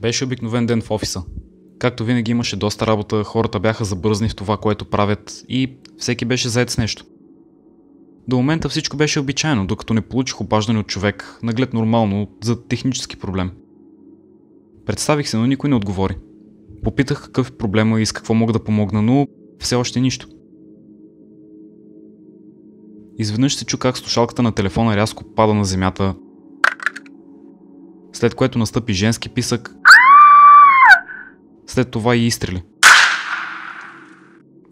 Беше обикновен ден в офиса. Както винаги имаше доста работа, хората бяха забързни в това, което правят и всеки беше заед с нещо. До момента всичко беше обичайно, докато не получих обаждане от човек, наглед нормално, за технически проблем. Представих се, но никой не отговори. Попитах какъв е проблема и с какво мога да помогна, но все още нищо. Изведнъж се чу как слушалката на телефона рязко пада на земята, след което настъпи женски писък, след това и изстрели.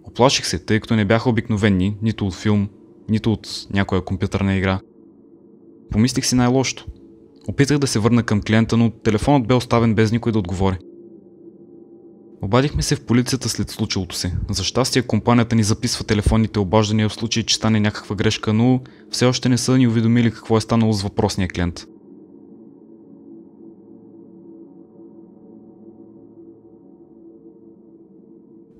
Оплаших се, тъй като не бяха обикновени нито от филм, нито от някоя компютърна игра. Помислих си най-лошото. Опитах да се върна към клиента, но телефонът бе оставен без никой да отговори. Обадихме се в полицията след случилото се. За щастие компанията ни записва телефонните обаждания в случай, че стане някаква грешка, но все още не са ни уведомили какво е станало с въпросния клиент.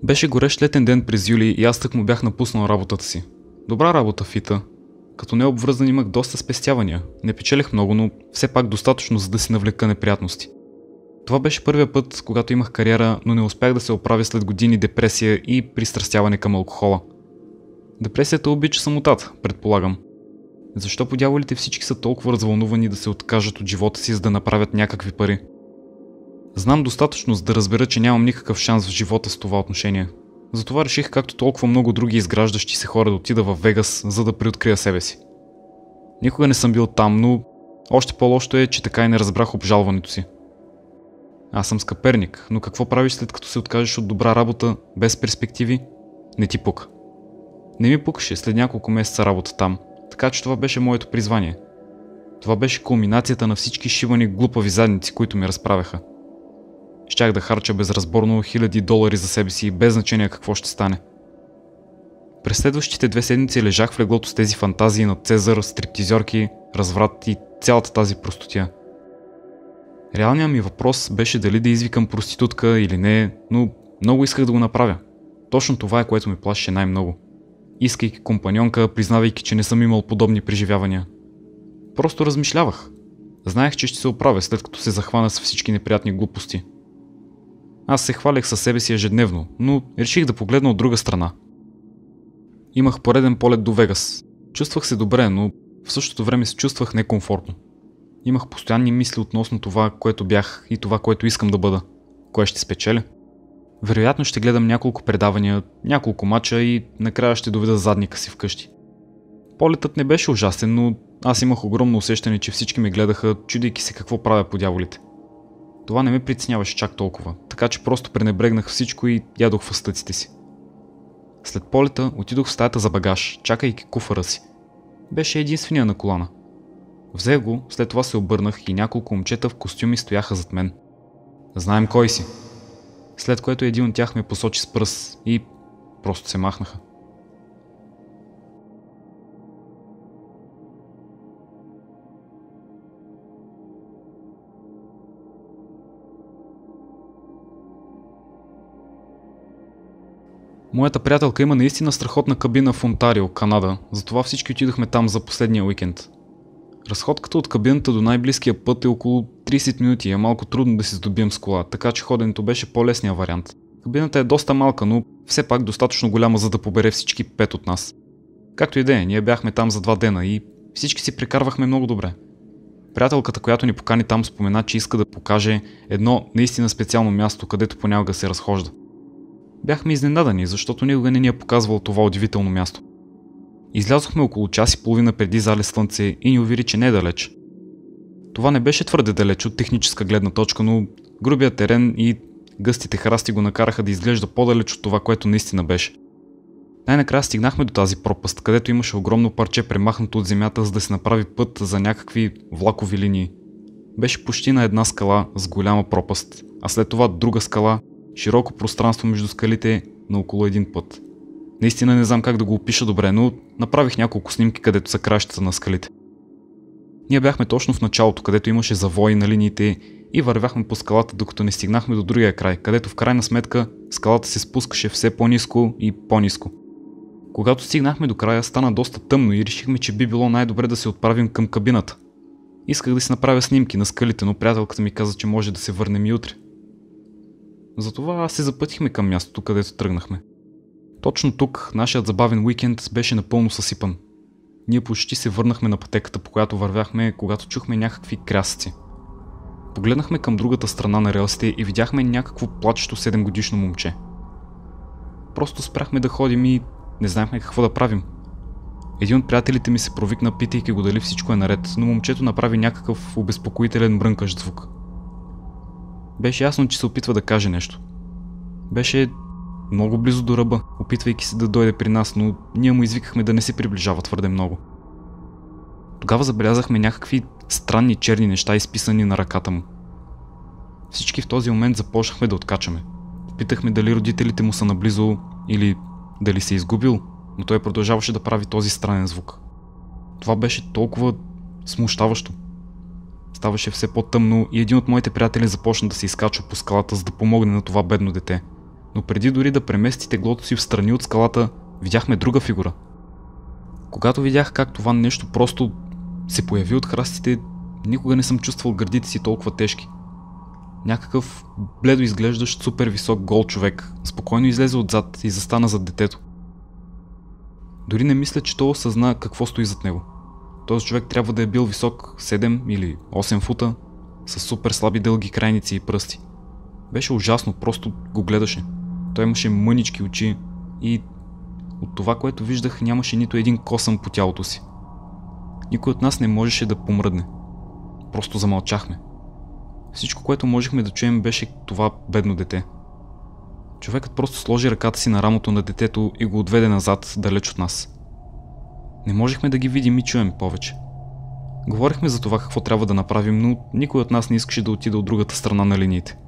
Беше горещ летен ден през юли и аз так му бях напуснал работата си. Добра работа, Фита. Като необвързан имах доста спестявания. Не печелех много, но все пак достатъчно, за да си навлека неприятности. Това беше първия път, когато имах кариера, но не успях да се оправя след години депресия и пристрастяване към алкохола. Депресията обича самотата, предполагам. Защо по дяволите всички са толкова развълнувани да се откажат от живота си, за да направят някакви пари? Знам достатъчно, за да разбера, че нямам никакъв шанс в живота с това отношение. Затова реших, както толкова много други изграждащи се хора, да отида в Вегас, за да приоткрия себе си. Никога не съм бил там, но още по-лошо е, че така и не разбрах обжалването си. Аз съм скъперник, но какво правиш след като се откажеш от добра работа, без перспективи? Не ти пука. Не ми пукаше след няколко месеца работа там, така че това беше моето призвание. Това беше кулминацията на всички шивани глупави задници, които ми разправяха – Щях да харча безразборно хиляди долари за себе си, без значение какво ще стане. През следващите две седмици лежах в леглото с тези фантазии на Цезар, стриптизорки, разврат и цялата тази простотия. Реалният ми въпрос беше дали да извикам проститутка или не, но много исках да го направя. Точно това е което ми плашеше най-много. Искайки компаньонка, признавайки, че не съм имал подобни преживявания. Просто размишлявах. Знаех, че ще се оправя след като се захвана с всички неприятни глупости – аз се хвалях със себе си ежедневно, но реших да погледна от друга страна. Имах пореден полет до Вегас. Чувствах се добре, но в същото време се чувствах некомфортно. Имах постоянни мисли относно това, което бях и това, което искам да бъда. Кое ще спечеля? Вероятно ще гледам няколко предавания, няколко мача и накрая ще доведа задника си вкъщи. Полетът не беше ужасен, но аз имах огромно усещане, че всички ме гледаха, чудейки се какво правя по дяволите това не ме притесняваше чак толкова, така че просто пренебрегнах всичко и ядох в стъците си. След полета отидох в стаята за багаж, чакайки куфара си. Беше единствения на колана. Взех го, след това се обърнах и няколко момчета в костюми стояха зад мен. Знаем кой си. След което един от тях ме посочи с пръс и просто се махнаха. Моята приятелка има наистина страхотна кабина в Онтарио, Канада, затова всички отидохме там за последния уикенд. Разходката от кабината до най-близкия път е около 30 минути, и е малко трудно да си здобием с кола, така че ходенето беше по-лесния вариант. Кабината е доста малка, но все пак достатъчно голяма за да побере всички пет от нас. Както и да е, ние бяхме там за два дена и всички си прекарвахме много добре. Приятелката, която ни покани там, спомена, че иска да покаже едно наистина специално място, където понякога се разхожда – Бяхме изненадани, защото никога не ни е показвал това удивително място. Излязохме около час и половина преди зале слънце и ни увери, че не е далеч. Това не беше твърде далеч от техническа гледна точка, но грубия терен и гъстите храсти го накараха да изглежда по-далеч от това, което наистина беше. Най-накрая стигнахме до тази пропаст, където имаше огромно парче премахнато от земята, за да се направи път за някакви влакови линии. Беше почти на една скала с голяма пропаст, а след това друга скала Широко пространство между скалите на около един път. Наистина не знам как да го опиша добре, но направих няколко снимки, където са кращата на скалите. Ние бяхме точно в началото, където имаше завои на линиите и вървяхме по скалата, докато не стигнахме до другия край, където в крайна сметка скалата се спускаше все по-низко и по-низко. Когато стигнахме до края, стана доста тъмно и решихме, че би било най-добре да се отправим към кабината. Исках да си направя снимки на скалите, но приятелката ми каза, че може да се върнем и утре. Затова се запътихме към мястото, където тръгнахме. Точно тук нашият забавен уикенд беше напълно съсипан. Ние почти се върнахме на пътеката, по която вървяхме, когато чухме някакви крясъци. Погледнахме към другата страна на релсите и видяхме някакво плачещо 7 годишно момче. Просто спряхме да ходим и не знаехме какво да правим. Един от приятелите ми се провикна, питайки го дали всичко е наред, но момчето направи някакъв обезпокоителен брънкащ звук – беше ясно, че се опитва да каже нещо. Беше много близо до ръба, опитвайки се да дойде при нас, но ние му извикахме да не се приближава твърде много. Тогава забелязахме някакви странни черни неща, изписани на ръката му. Всички в този момент започнахме да откачаме. Питахме дали родителите му са наблизо или дали се е изгубил, но той продължаваше да прави този странен звук. Това беше толкова смущаващо ставаше все по-тъмно и един от моите приятели започна да се изкачва по скалата, за да помогне на това бедно дете. Но преди дори да премести теглото си в страни от скалата, видяхме друга фигура. Когато видях как това нещо просто се появи от храстите, никога не съм чувствал гърдите си толкова тежки. Някакъв бледо изглеждащ супер висок гол човек спокойно излезе отзад и застана зад детето. Дори не мисля, че то осъзна какво стои зад него – този човек трябва да е бил висок 7 или 8 фута, с супер слаби дълги крайници и пръсти. Беше ужасно, просто го гледаше. Той имаше мънички очи и от това, което виждах, нямаше нито един косъм по тялото си. Никой от нас не можеше да помръдне. Просто замълчахме. Всичко, което можехме да чуем, беше това бедно дете. Човекът просто сложи ръката си на рамото на детето и го отведе назад, далеч от нас. Не можехме да ги видим и чуем повече. Говорихме за това какво трябва да направим, но никой от нас не искаше да отида от другата страна на линиите.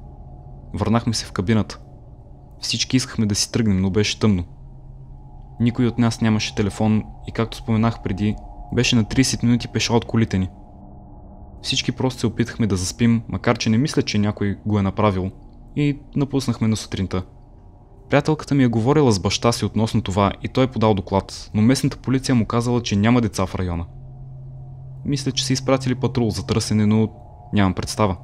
Върнахме се в кабината. Всички искахме да си тръгнем, но беше тъмно. Никой от нас нямаше телефон и както споменах преди, беше на 30 минути пеша от колите ни. Всички просто се опитахме да заспим, макар че не мисля, че някой го е направил, и напуснахме на сутринта – Приятелката ми е говорила с баща си относно това и той е подал доклад, но местната полиция му казала, че няма деца в района. Мисля, че са изпратили патрул за търсене, но нямам представа.